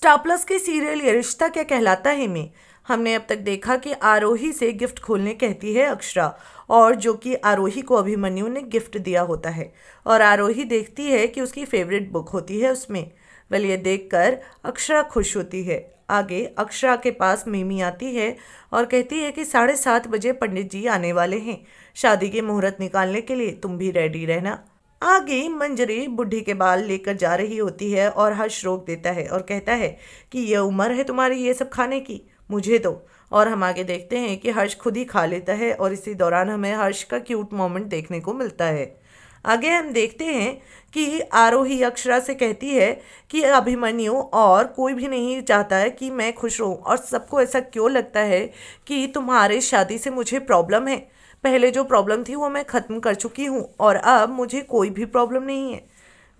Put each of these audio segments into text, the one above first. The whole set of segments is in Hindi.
स्टार प्लस के सीरियल ये रिश्ता क्या कहलाता है में हमने अब तक देखा कि आरोही से गिफ्ट खोलने कहती है अक्षरा और जो कि आरोही को अभिमन्यु ने गिफ्ट दिया होता है और आरोही देखती है कि उसकी फेवरेट बुक होती है उसमें वेल ये देख अक्षरा खुश होती है आगे अक्षरा के पास मेमी आती है और कहती है कि साढ़े सात बजे पंडित जी आने वाले हैं शादी के मुहूर्त निकालने के लिए तुम भी रेडी रहना आगे मंजरी बुढ़ी के बाल लेकर जा रही होती है और हर्ष रोक देता है और कहता है कि यह उम्र है तुम्हारी ये सब खाने की मुझे दो और हम आगे देखते हैं कि हर्ष खुद ही खा लेता है और इसी दौरान हमें हर्ष का क्यूट मोमेंट देखने को मिलता है आगे हम देखते हैं कि आरोही अक्षरा से कहती है कि अभिमन्यु और कोई भी नहीं चाहता है कि मैं खुश रहूं और सबको ऐसा क्यों लगता है कि तुम्हारे शादी से मुझे प्रॉब्लम है पहले जो प्रॉब्लम थी वो मैं ख़त्म कर चुकी हूँ और अब मुझे कोई भी प्रॉब्लम नहीं है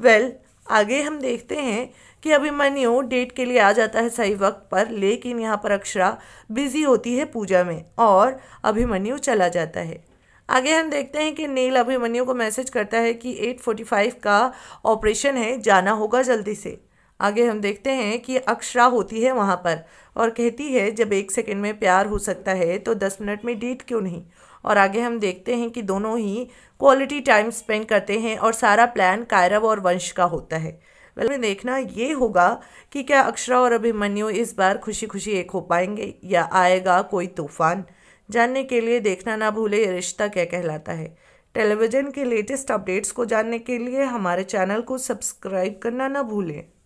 वेल well, आगे हम देखते हैं कि अभिमन्यु डेट के लिए आ जाता है सही वक्त पर लेकिन यहाँ पर अक्षरा बिज़ी होती है पूजा में और अभिमन्यु चला जाता है आगे हम देखते हैं कि नील अभिमन्यु को मैसेज करता है कि 845 का ऑपरेशन है जाना होगा जल्दी से आगे हम देखते हैं कि अक्षरा होती है वहाँ पर और कहती है जब एक सेकंड में प्यार हो सकता है तो दस मिनट में डेट क्यों नहीं और आगे हम देखते हैं कि दोनों ही क्वालिटी टाइम स्पेंड करते हैं और सारा प्लान कायरव और वंश का होता है वेल में देखना ये होगा कि क्या अक्षरा और अभिमन्यु इस बार खुशी खुशी एक हो पाएंगे या आएगा कोई तूफान जानने के लिए देखना ना भूले ये रिश्ता क्या कहलाता है टेलीविज़न के लेटेस्ट अपडेट्स को जानने के लिए हमारे चैनल को सब्सक्राइब करना ना भूलें